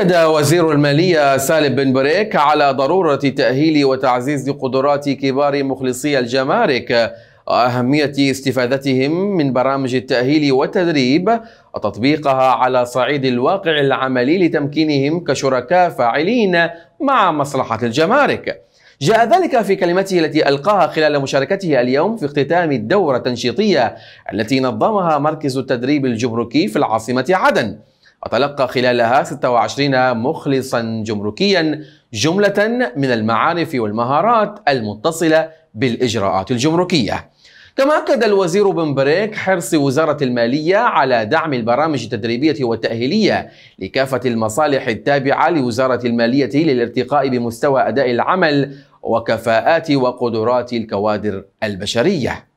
أكد وزير المالية سالم بن بريك على ضرورة تأهيل وتعزيز قدرات كبار مخلصي الجمارك وأهمية استفادتهم من برامج التأهيل والتدريب وتطبيقها على صعيد الواقع العملي لتمكينهم كشركاء فاعلين مع مصلحة الجمارك جاء ذلك في كلمته التي ألقاها خلال مشاركته اليوم في اختتام الدورة التنشيطية التي نظمها مركز التدريب الجمركي في العاصمة عدن وتلقى خلالها 26 مخلصا جمركيا جملة من المعارف والمهارات المتصلة بالإجراءات الجمركية كما أكد الوزير بن بريك حرص وزارة المالية على دعم البرامج التدريبية والتأهيلية لكافة المصالح التابعة لوزارة المالية للارتقاء بمستوى أداء العمل وكفاءات وقدرات الكوادر البشريه